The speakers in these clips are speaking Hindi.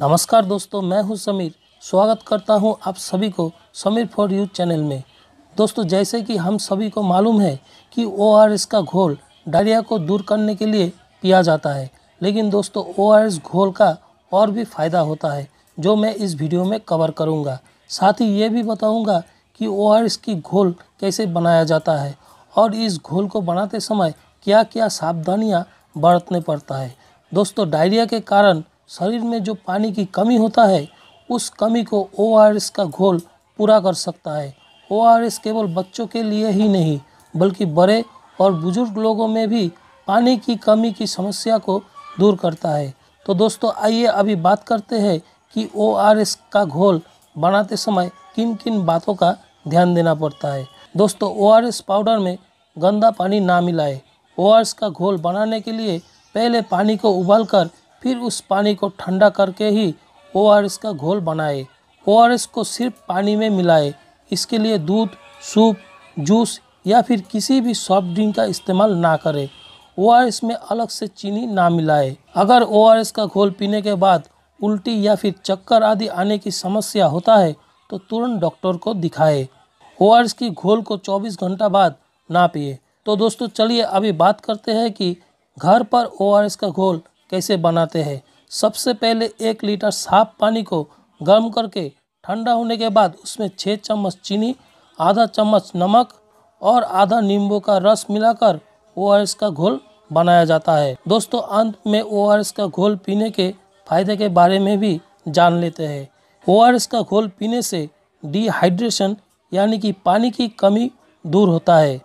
नमस्कार दोस्तों मैं हूं समीर स्वागत करता हूं आप सभी को समीर फॉर यू चैनल में दोस्तों जैसे कि हम सभी को मालूम है कि ओ का घोल डायरिया को दूर करने के लिए पिया जाता है लेकिन दोस्तों ओ घोल का और भी फ़ायदा होता है जो मैं इस वीडियो में कवर करूँगा साथ ही ये भी बताऊँगा कि ओ की घोल कैसे बनाया जाता है और इस घोल को बनाते समय क्या क्या सावधानियाँ बरतने पड़ता है दोस्तों डायरिया के कारण शरीर में जो पानी की कमी होता है उस कमी को ओ का घोल पूरा कर सकता है ओ केवल बच्चों के लिए ही नहीं बल्कि बड़े और बुजुर्ग लोगों में भी पानी की कमी की समस्या को दूर करता है तो दोस्तों आइए अभी बात करते हैं कि ओ का घोल बनाते समय किन किन बातों का ध्यान देना पड़ता है दोस्तों ओ पाउडर में गंदा पानी ना मिलाए ओ का घोल बनाने के लिए पहले पानी को उबालकर फिर उस पानी को ठंडा करके ही ओ का घोल बनाए ओ को सिर्फ पानी में मिलाए इसके लिए दूध सूप जूस या फिर किसी भी सॉफ्ट ड्रिंक का इस्तेमाल ना करें ओ में अलग से चीनी ना मिलाए अगर ओ का घोल पीने के बाद उल्टी या फिर चक्कर आदि आने की समस्या होता है तो तुरंत डॉक्टर को दिखाए ओ की घोल को 24 घंटा बाद ना पिए तो दोस्तों चलिए अभी बात करते हैं कि घर पर ओ का घोल कैसे बनाते हैं सबसे पहले एक लीटर साफ पानी को गर्म करके ठंडा होने के बाद उसमें छः चम्मच चीनी आधा चम्मच नमक और आधा नींबू का रस मिलाकर ओ का घोल बनाया जाता है दोस्तों अंत में ओ का घोल पीने के फायदे के बारे में भी जान लेते हैं ओ का घोल पीने से डिहाइड्रेशन यानी कि पानी की कमी दूर होता है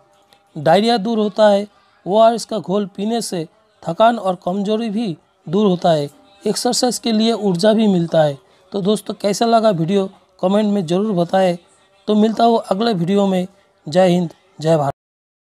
डायरिया दूर होता है ओ का घोल पीने से थकान और कमजोरी भी दूर होता है एक्सरसाइज के लिए ऊर्जा भी मिलता है तो दोस्तों कैसा लगा वीडियो कमेंट में ज़रूर बताएं तो मिलता हो अगले वीडियो में जय हिंद जय भारत